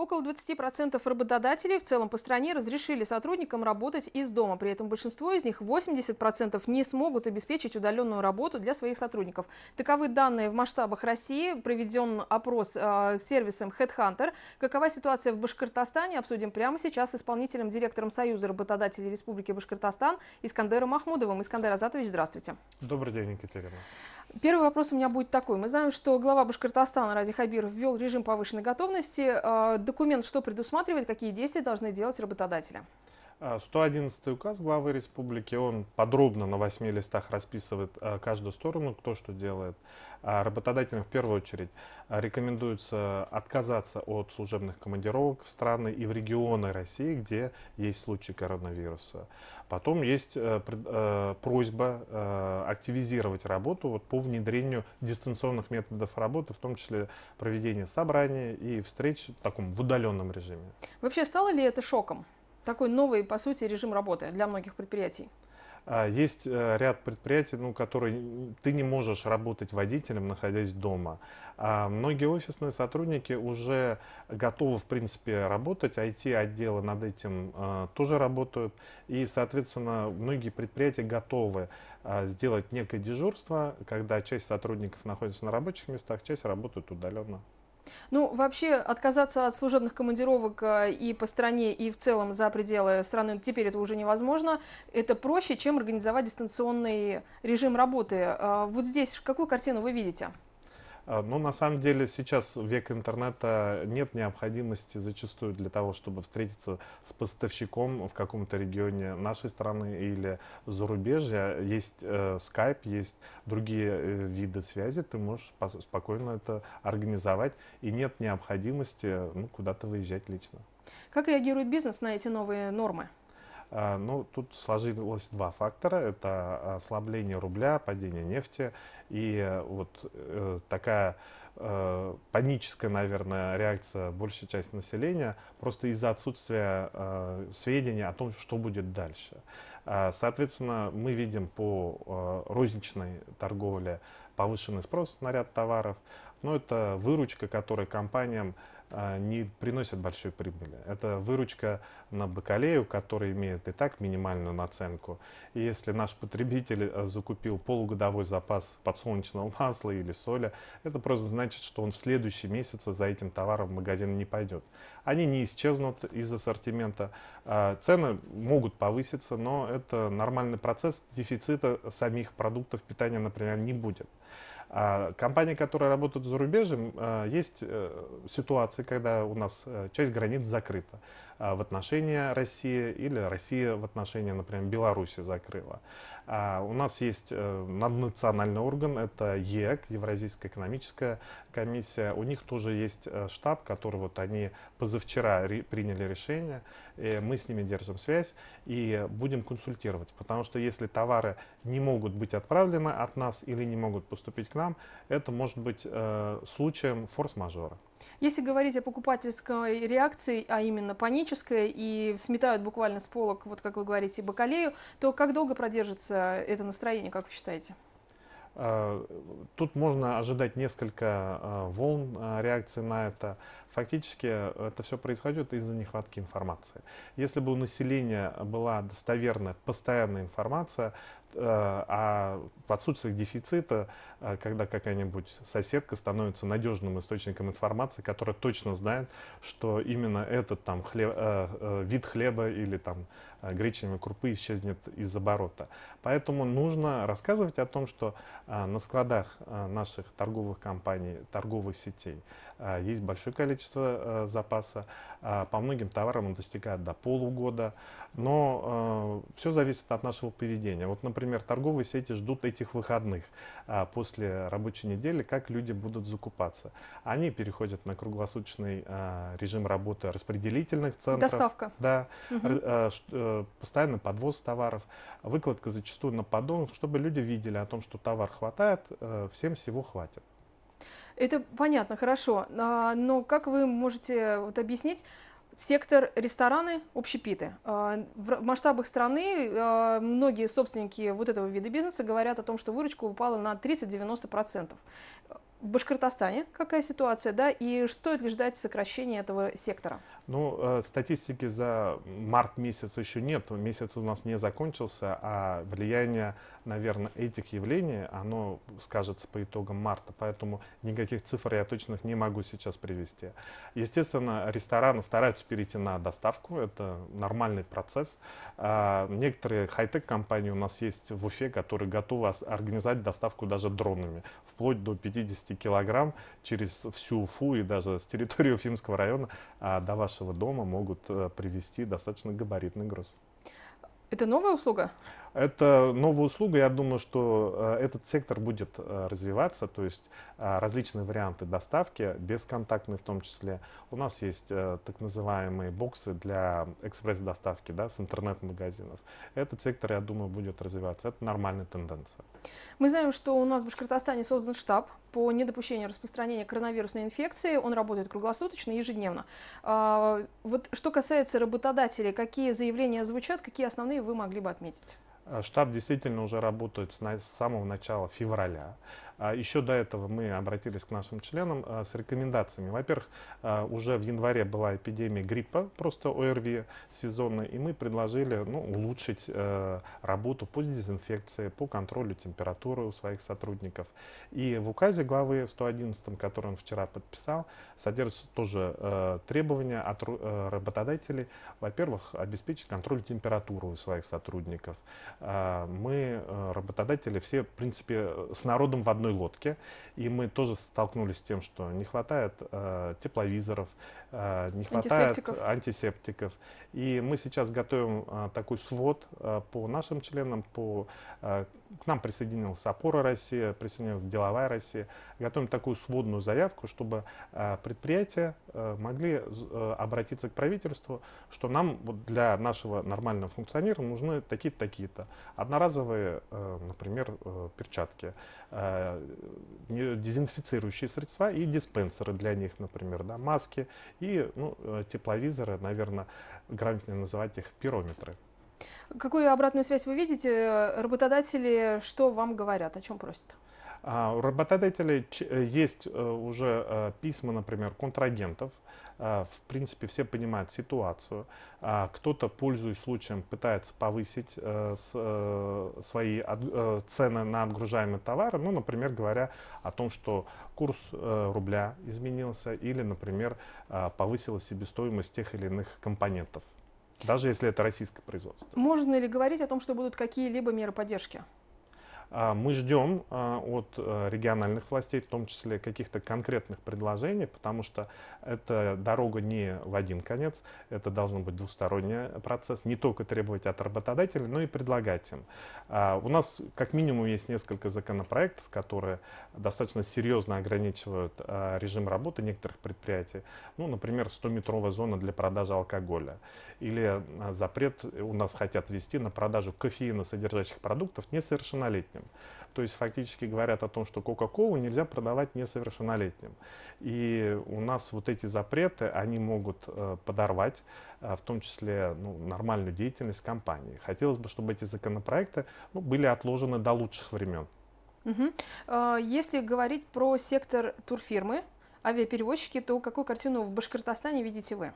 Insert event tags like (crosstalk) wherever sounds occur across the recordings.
Около 20% работодателей в целом по стране разрешили сотрудникам работать из дома. При этом большинство из них, 80%, не смогут обеспечить удаленную работу для своих сотрудников. Таковы данные в масштабах России. Проведен опрос э, сервисом HeadHunter. Какова ситуация в Башкортостане, обсудим прямо сейчас с исполнителем директором Союза работодателей Республики Башкортостан Искандером Махмудовым. Искандер Азатович, здравствуйте. Добрый день, Екатерина. Первый вопрос у меня будет такой. Мы знаем, что глава Башкортостана Ради Хабиров ввел режим повышенной готовности. А, документ что предусматривает, какие действия должны делать работодатели? 111 а, указ главы республики, он подробно на восьми листах расписывает а, каждую сторону, кто что делает. А, работодателям в первую очередь рекомендуется отказаться от служебных командировок в страны и в регионы России, где есть случаи коронавируса. Потом есть э, э, просьба э, активизировать работу по внедрению дистанционных методов работы, в том числе проведение собраний и встреч в таком в удаленном режиме. Вообще стало ли это шоком? такой новый, по сути, режим работы для многих предприятий? А, есть э, ряд предприятий, ну, которые ты не можешь работать водителем, находясь дома. А многие офисные сотрудники уже готовы, в принципе, работать. IT-отделы над этим э, тоже работают. И, соответственно, многие предприятия готовы э, сделать некое дежурство, когда часть сотрудников находится на рабочих местах, часть работает удаленно. Ну, вообще, отказаться от служебных командировок э, и по стране, и в целом за пределы страны ну, теперь это уже невозможно. Это проще, чем организовать дистанционный режим работы. Э, вот здесь какую картину вы видите? А, Но ну, на самом деле сейчас век интернета нет необходимости зачастую для того, чтобы встретиться с поставщиком в каком-то регионе нашей страны или зарубежья. Есть э, Skype, есть другие э, виды связи, ты можешь спокойно это организовать, и нет необходимости ну, куда-то выезжать лично. Как реагирует бизнес на эти новые нормы? А, ну, тут сложилось два фактора. Это ослабление рубля, падение нефти и э, вот э, такая э, паническая, наверное, реакция большей части населения просто из-за отсутствия сведений о том, что будет дальше. А, соответственно, мы видим по розничной торговле повышенный спрос на ряд товаров, но это выручка, которая компаниям а, не приносят большой прибыли. Это выручка на бакалею, которая имеет и так минимальную наценку. И если наш потребитель а, закупил полугодовой запас подсолнечного (laughs) масла или соли, это просто значит, что он в следующий месяц за этим товаром в магазин не пойдет. Они не исчезнут из ассортимента. А, цены могут повыситься, но это нормальный процесс. Дефицита самих продуктов питания, например, не будет. А компании, которые работают за рубежем, э, есть э, ситуации, когда у нас э, часть границ закрыта а в отношении России или Россия в отношении, например, Беларуси закрыла. А у нас есть э, наднациональный орган, это ЕЭК, Евразийская экономическая комиссия. У них тоже есть э, штаб, который вот они позавчера приняли решение. И мы с ними держим связь и будем консультировать, потому что если товары не могут быть отправлены от нас или не могут поступить к нам, это может быть э, случаем форс-мажора. Если говорить о покупательской реакции, а именно панической, и сметают буквально с полок, вот как вы говорите, бакалею, то как долго продержится это настроение, как вы считаете? А, тут можно ожидать несколько а, волн а, реакции на это. Фактически э, это все происходит из-за нехватки информации. Если бы у населения была достоверная, постоянная информация, Э, а в отсутствии дефицита, э, когда какая-нибудь соседка становится надежным источником информации, которая точно знает, что именно этот там хлеб, э, вид хлеба или там гречневой крупы исчезнет из оборота. Поэтому нужно рассказывать о том, что на складах наших торговых компаний, торговых сетей есть большое количество запаса. По многим товарам он достигает до полугода, но все зависит от нашего поведения. Вот, например, например, торговые сети ждут этих выходных а, после рабочей недели, как люди будут закупаться. Они переходят на круглосуточный а, режим работы распределительных центров. Доставка. Да. Угу. А, э, Постоянно подвоз товаров. Выкладка зачастую на поддон, чтобы люди видели о том, что товар хватает, э, всем всего хватит. Это понятно, хорошо. Но как вы можете вот объяснить Сектор рестораны, общепиты. А, в масштабах страны а, многие собственники вот этого вида бизнеса говорят о том, что выручка упала на 30-90% в Башкортостане какая ситуация, да, и стоит ли ждать сокращения этого сектора? Ну, э, статистики за март месяц еще нет, месяц у нас не закончился, а влияние, наверное, этих явлений, оно скажется по итогам марта, поэтому никаких цифр я точных не могу сейчас привести. Естественно, рестораны стараются перейти на доставку, это нормальный процесс. Э, некоторые хай-тек компании у нас есть в Уфе, которые готовы организовать доставку даже дронами, вплоть до 50 50 килограмм через всю Уфу и даже с территории Уфимского района а, до вашего дома могут э, привести достаточно габаритный груз. Это новая услуга? Это новая услуга. Я думаю, что э, этот сектор будет э, развиваться, то есть э, различные варианты доставки, бесконтактные в том числе. У нас есть так называемые боксы для экспресс-доставки да, с интернет-магазинов. Этот сектор, я думаю, будет развиваться. Это нормальная тенденция. Мы знаем, что у нас в Башкортостане создан штаб по недопущению распространения коронавирусной инфекции. Он работает круглосуточно, ежедневно. А, вот что касается работодателей, какие заявления звучат, какие основные вы могли бы отметить? Штаб действительно уже работает с, самого начала февраля. А Еще до этого мы обратились к нашим членам а, с рекомендациями. Во-первых, а, уже в январе была эпидемия гриппа, просто ОРВИ сезонная, и мы предложили ну, улучшить э, работу по дезинфекции, по контролю температуры у своих сотрудников. И в указе главы 111, который он вчера подписал, содержится тоже э, требования от э, работодателей, во-первых, обеспечить контроль температуры у своих сотрудников. Мы, работодатели, все, в принципе, с народом в одной одной лодке, и мы тоже столкнулись с тем, что не хватает э, тепловизоров, э, не хватает антисептиков. антисептиков. И мы сейчас готовим э, такой свод э, по нашим членам, по э, к нам присоединилась «Опора России, присоединилась «Деловая Россия». Готовим такую сводную заявку, чтобы э, предприятия э, могли э, обратиться к правительству, что нам для нашего нормального функционирования нужны такие-то, такие-то. Одноразовые, например, перчатки, дезинфицирующие средства и диспенсеры для них, например, да, маски и ну, тепловизоры, наверное, грамотнее называть их пирометры. Какую обратную связь вы видите? Э, работодатели что вам говорят, о чем просят? А, у работодателей э, есть э, уже письма, например, контрагентов. В принципе, все понимают ситуацию. А, кто-то, пользуясь случаем, пытается повысить свои цены на отгружаемые товары. Ну, например, говоря о том, что курс рубля изменился или, например, повысилась себестоимость тех или иных компонентов. Даже если это российское производство. Можно ли говорить о том, что будут какие-либо меры поддержки? А, мы ждем а, от э, региональных властей, в том числе каких-то конкретных предложений, потому что эта дорога не в один конец, это должен быть двусторонний процесс, не только требовать от работодателей, но и предлагать им. А, у нас как минимум есть несколько законопроектов, которые достаточно серьезно ограничивают режим работы некоторых предприятий. Ну, например, 100-метровая зона для продажи алкоголя. Или запрет у нас хотят ввести на продажу кофеина содержащих продуктов несовершеннолетним совершеннолетним. То есть фактически говорят о том, что Кока-Колу нельзя продавать несовершеннолетним. И у нас вот эти запреты, они могут э, подорвать, э, в том числе ну, нормальную деятельность компании. Хотелось бы, чтобы эти законопроекты ну, были отложены до лучших времен. Угу. Если говорить про сектор турфирмы, авиаперевозчики, то какую картину в Башкортостане видите вы?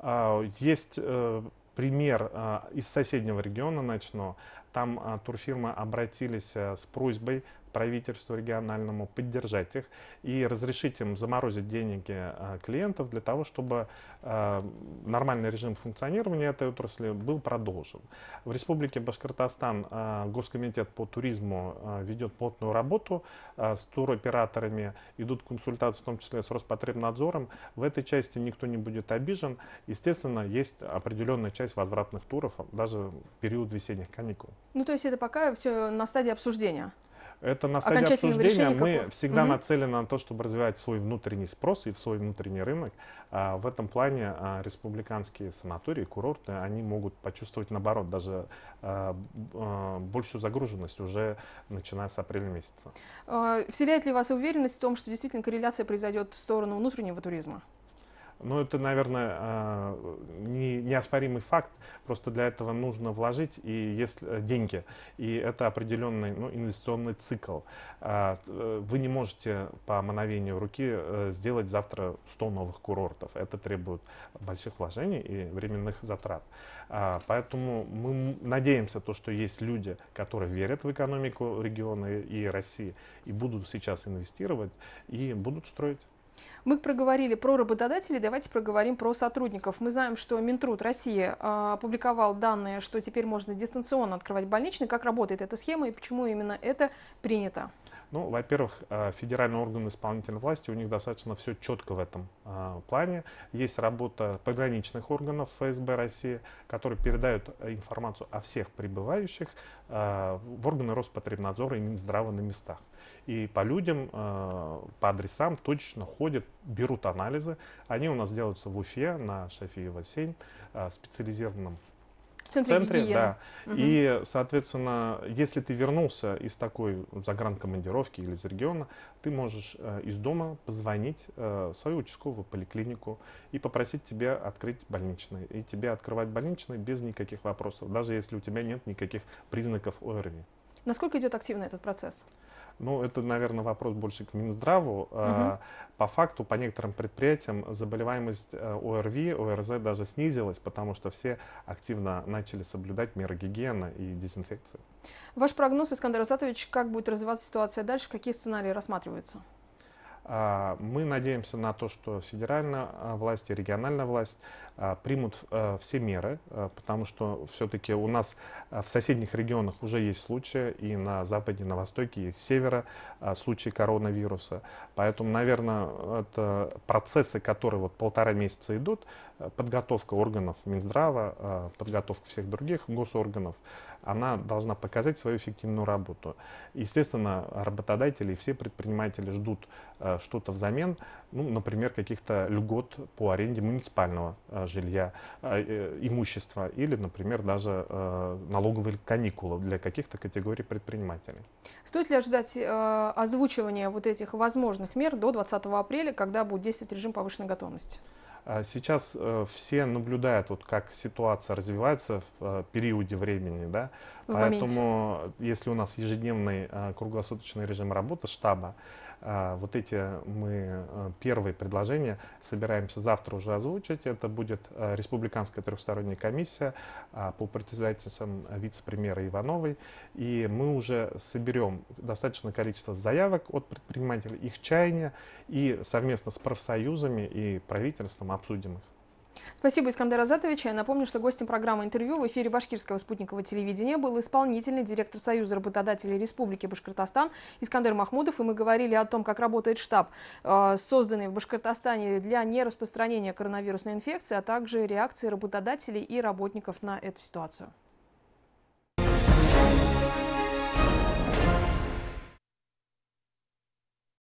А, есть э, пример из соседнего региона начну. Там а, турфирмы обратились э, с просьбой правительству региональному поддержать их и разрешить им заморозить деньги э, клиентов для того, чтобы э, нормальный режим функционирования этой отрасли был продолжен. В Республике Башкортостан Госкомитет по туризму ведет плотную работу с туроператорами, идут консультации в том числе с Роспотребнадзором. В этой части никто не будет обижен. Естественно, есть определенная часть возвратных туров даже в период весенних каникул. Ну, то есть это пока все на стадии обсуждения. Это на стадии обсуждения. Мы какого? всегда угу. нацелены на то, чтобы развивать свой внутренний спрос и свой внутренний рынок. А, в этом плане а, республиканские санатории, курорты, они могут почувствовать, наоборот, даже а, а большую загруженность уже начиная с апреля месяца. А, вселяет ли вас уверенность в том, что действительно корреляция произойдет в сторону внутреннего туризма? Но ну, это, наверное, а, не, неоспоримый факт. Просто для этого нужно вложить и если, э, деньги. И это определенный ну, инвестиционный цикл. А, э, вы не можете по мановению руки э, сделать завтра 100 новых курортов. Это требует больших вложений и временных затрат. А, поэтому мы надеемся, то, что есть люди, которые верят в экономику региона и России, и будут сейчас инвестировать, и будут строить. Мы проговорили про работодателей, давайте проговорим про сотрудников. Мы знаем, что Минтруд России а, опубликовал данные, что теперь можно дистанционно открывать больничный. Как работает эта схема и почему именно это принято? Ну, во-первых, а, федеральные органы исполнительной власти, у них достаточно все четко в этом а, плане. Есть работа пограничных органов ФСБ России, которые передают информацию о всех прибывающих в органы Роспотребнадзора и Минздрава на местах. И по людям, э, по адресам точно ходят, берут анализы. Они у нас делаются в Уфе на Шафиева 7, э, специализированном центре, центре да. Угу. И, соответственно, если ты вернулся из такой загранкомандировки или из региона, ты можешь э, из дома позвонить э, в свою участковую поликлинику и попросить тебя открыть больничный. И тебе открывать больничный без никаких вопросов, даже если у тебя нет никаких признаков ОРВИ. Насколько идет активно этот процесс? Ну, это, наверное, вопрос больше к Минздраву. Угу. По факту, по некоторым предприятиям заболеваемость э, ОРВИ, ОРЗ даже снизилась, потому что все активно начали соблюдать меры гигиены и дезинфекции. Ваш прогноз, Искандер Азатович, как будет развиваться ситуация дальше, какие сценарии рассматриваются? А, мы надеемся на то, что федеральная а, власть и региональная власть а, примут все меры, потому что все-таки у нас в соседних регионах уже есть случаи, и на западе, на востоке, и с севера случаи коронавируса. Поэтому, наверное, это процессы, которые вот полтора месяца идут, подготовка органов Минздрава, подготовка всех других госорганов, она должна показать свою эффективную работу. Естественно, работодатели и все предприниматели ждут э, что-то взамен, ну, например, каких-то льгот по аренде муниципального э, жилья, э, э имущества или, например, даже э, налоговые каникулы для каких-то категорий предпринимателей. Стоит ли ожидать э, озвучивания вот этих возможных мер до 20 апреля, когда будет действовать режим повышенной готовности? А сейчас э, все наблюдают, вот как ситуация развивается в э, периоде времени, да, Поэтому, моменте. если у нас ежедневный а, круглосуточный режим работы штаба, а, вот эти мы а, первые предложения собираемся завтра уже озвучить. Это будет Республиканская трехсторонняя комиссия по председательствам вице-премьера Ивановой. И мы уже соберем достаточное количество заявок от предпринимателей, их чаяния, и совместно с профсоюзами и правительством обсудим их. Спасибо, Искандер Азатович. Я напомню, что гостем программы «Интервью» в эфире башкирского спутникового телевидения был исполнительный директор Союза работодателей Республики Башкортостан Искандер Махмудов. И мы говорили о том, как работает штаб, э, созданный в Башкортостане для нераспространения коронавирусной инфекции, а также реакции работодателей и работников на эту ситуацию.